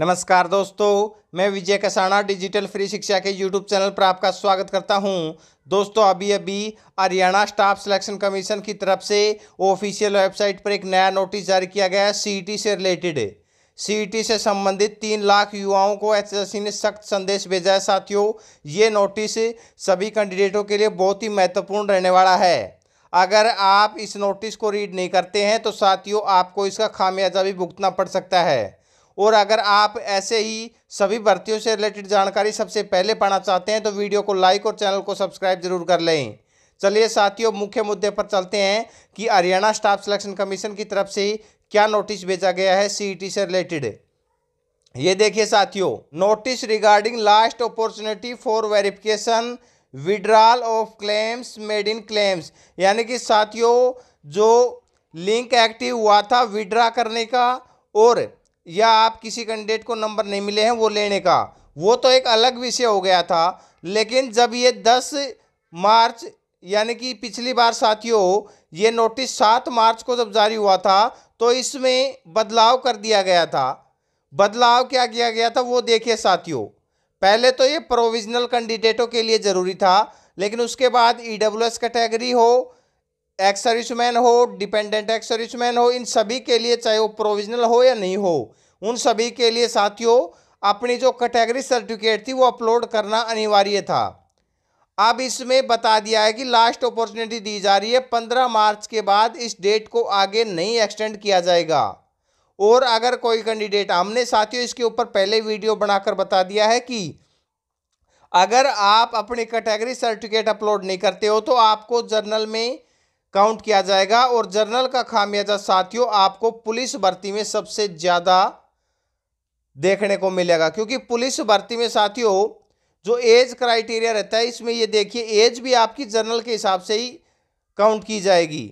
नमस्कार दोस्तों मैं विजय कसाना डिजिटल फ्री शिक्षा के यूट्यूब चैनल पर आपका स्वागत करता हूं दोस्तों अभी अभी हरियाणा स्टाफ सिलेक्शन कमीशन की तरफ से ऑफिशियल वेबसाइट पर एक नया नोटिस जारी किया गया है सीईटी e से रिलेटेड सीईटी e से संबंधित तीन लाख युवाओं को एसएससी ने सख्त संदेश भेजा है साथियों ये नोटिस सभी कैंडिडेटों के लिए बहुत ही महत्वपूर्ण रहने वाला है अगर आप इस नोटिस को रीड नहीं करते हैं तो साथियों आपको इसका खामियाजा भी भुगतना पड़ सकता है और अगर आप ऐसे ही सभी भर्तियों से रिलेटेड जानकारी सबसे पहले पाना चाहते हैं तो वीडियो को लाइक और चैनल को सब्सक्राइब जरूर कर लें चलिए साथियों मुख्य मुद्दे पर चलते हैं कि हरियाणा स्टाफ सिलेक्शन कमीशन की तरफ से क्या नोटिस भेजा गया है सीईटी e से रिलेटेड ये देखिए साथियों notice regarding last opportunity for verification withdrawal of claims made in claims यानी कि साथियों जो लिंक एक्टिव हुआ था विड्रा करने का और या आप किसी कैंडिडेट को नंबर नहीं मिले हैं वो लेने का वो तो एक अलग विषय हो गया था लेकिन जब ये दस मार्च यानी कि पिछली बार साथियों ये नोटिस सात मार्च को जब जारी हुआ था तो इसमें बदलाव कर दिया गया था बदलाव क्या किया गया था वो देखिए साथियों पहले तो ये प्रोविजनल कैंडिडेटों के लिए ज़रूरी था लेकिन उसके बाद ई एस कैटेगरी हो एक्स सर्विसमैन हो डिपेंडेंट एक्स सर्विसमैन हो इन सभी के लिए चाहे वो प्रोविजनल हो या नहीं हो उन सभी के लिए साथियों अपनी जो कैटेगरी सर्टिफिकेट थी वो अपलोड करना अनिवार्य था अब इसमें बता दिया है कि लास्ट अपॉर्चुनिटी दी जा रही है पंद्रह मार्च के बाद इस डेट को आगे नहीं एक्सटेंड किया जाएगा और अगर कोई कैंडिडेट हमने साथियों इसके ऊपर पहले वीडियो बनाकर बता दिया है कि अगर आप अपनी कैटेगरी सर्टिफिकेट अपलोड नहीं करते हो तो आपको जर्नल में काउंट किया जाएगा और जर्नल का खामियाजा साथियों आपको पुलिस भर्ती में सबसे ज़्यादा देखने को मिलेगा क्योंकि पुलिस भर्ती में साथियों जो एज क्राइटेरिया रहता है इसमें ये देखिए एज भी आपकी जर्नल के हिसाब से ही काउंट की जाएगी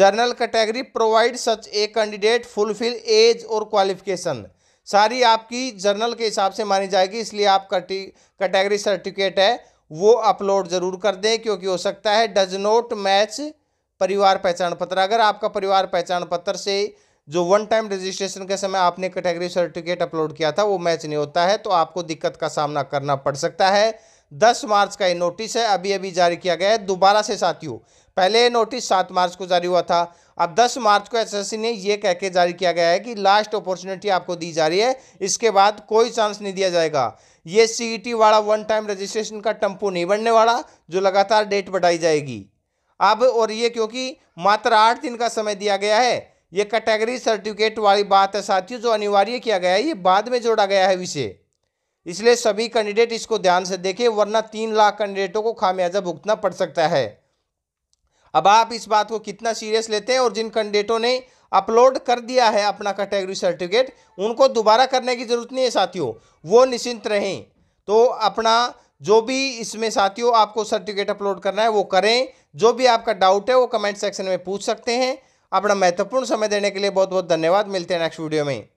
general category provide such a candidate fulfil age और क्वालिफिकेशन सारी आपकी जर्नल के हिसाब से मानी जाएगी इसलिए आप कैटेगरी सर्टिफिकेट है वो अपलोड ज़रूर कर दें क्योंकि हो सकता है डज नॉट मैच परिवार पहचान पत्र अगर आपका परिवार पहचान पत्र से जो वन टाइम रजिस्ट्रेशन के समय आपने कैटेगरी सर्टिफिकेट अपलोड किया था वो मैच नहीं होता है तो आपको दिक्कत का सामना करना पड़ सकता है 10 मार्च का ये नोटिस है अभी अभी जारी किया गया है दोबारा से साथियों पहले नोटिस सात मार्च को जारी हुआ था अब 10 मार्च को एसएससी ने यह कह के जारी किया गया है कि लास्ट अपॉर्चुनिटी आपको दी जा रही है इसके बाद कोई चांस नहीं दिया जाएगा ये सीईटी e वाला वन टाइम रजिस्ट्रेशन का टम्पू नहीं बनने वाला जो लगातार डेट बढ़ाई जाएगी अब और ये क्योंकि मात्र आठ दिन का समय दिया गया है ये कैटेगरी सर्टिफिकेट वाली बात है साथियों जो अनिवार्य किया गया है ये बाद में जोड़ा गया है विषय इसलिए सभी कैंडिडेट इसको ध्यान से देखें वरना तीन लाख कैंडिडेटों को खामियाजा भुगतना पड़ सकता है अब आप इस बात को कितना सीरियस लेते हैं और जिन कैंडिडेटों ने अपलोड कर दिया है अपना कैटेगरी सर्टिफिकेट उनको दोबारा करने की ज़रूरत नहीं है साथियों वो निश्चिंत रहें तो अपना जो भी इसमें साथियों आपको सर्टिफिकेट अपलोड करना है वो करें जो भी आपका डाउट है वो कमेंट सेक्शन में पूछ सकते हैं अपना महत्वपूर्ण समय देने के लिए बहुत बहुत धन्यवाद मिलते हैं नेक्स्ट वीडियो में